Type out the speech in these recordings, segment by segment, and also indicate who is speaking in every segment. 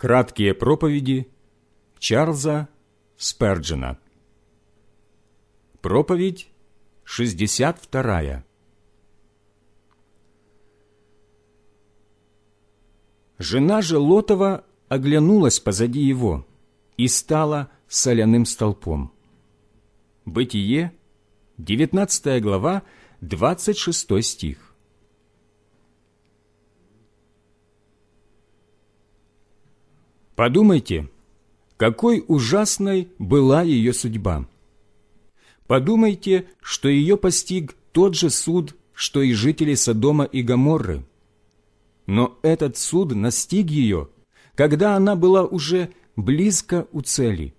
Speaker 1: Краткие проповеди Чарльза Сперджина Проповедь 62 Жена же Лотова оглянулась позади его и стала соляным столпом. Бытие, 19 глава, 26 стих. Подумайте, какой ужасной была ее судьба. Подумайте, что ее постиг тот же суд, что и жители Содома и Гоморры. Но этот суд настиг ее, когда она была уже близко у цели.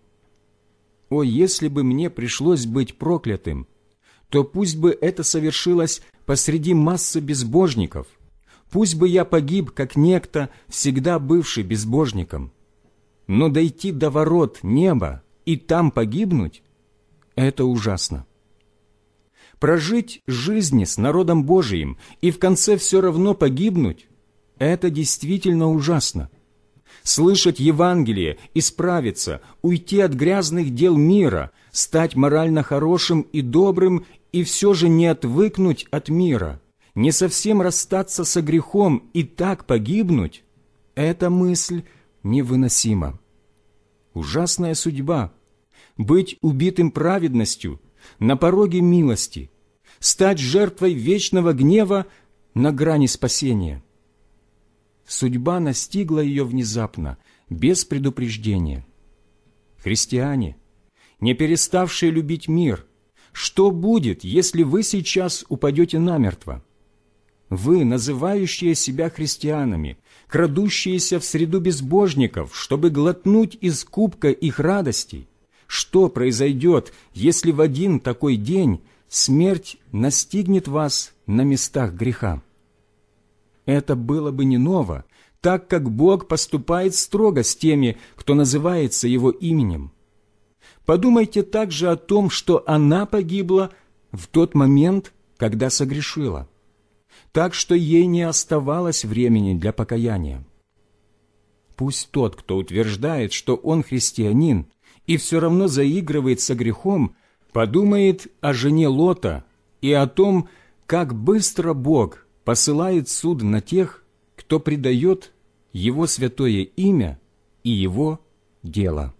Speaker 1: О, если бы мне пришлось быть проклятым, то пусть бы это совершилось посреди массы безбожников, пусть бы я погиб, как некто, всегда бывший безбожником но дойти до ворот неба и там погибнуть – это ужасно. Прожить жизнь с народом Божиим и в конце все равно погибнуть – это действительно ужасно. Слышать Евангелие, исправиться, уйти от грязных дел мира, стать морально хорошим и добрым и все же не отвыкнуть от мира, не совсем расстаться со грехом и так погибнуть – эта мысль – невыносимо. Ужасная судьба – быть убитым праведностью на пороге милости, стать жертвой вечного гнева на грани спасения. Судьба настигла ее внезапно, без предупреждения. Христиане, не переставшие любить мир, что будет, если вы сейчас упадете намертво? Вы, называющие себя христианами, крадущиеся в среду безбожников, чтобы глотнуть из кубка их радостей, что произойдет, если в один такой день смерть настигнет вас на местах греха? Это было бы не ново, так как Бог поступает строго с теми, кто называется Его именем. Подумайте также о том, что она погибла в тот момент, когда согрешила так что ей не оставалось времени для покаяния. Пусть тот, кто утверждает, что он христианин, и все равно заигрывает со грехом, подумает о жене Лота и о том, как быстро Бог посылает суд на тех, кто предает Его святое имя и Его дело.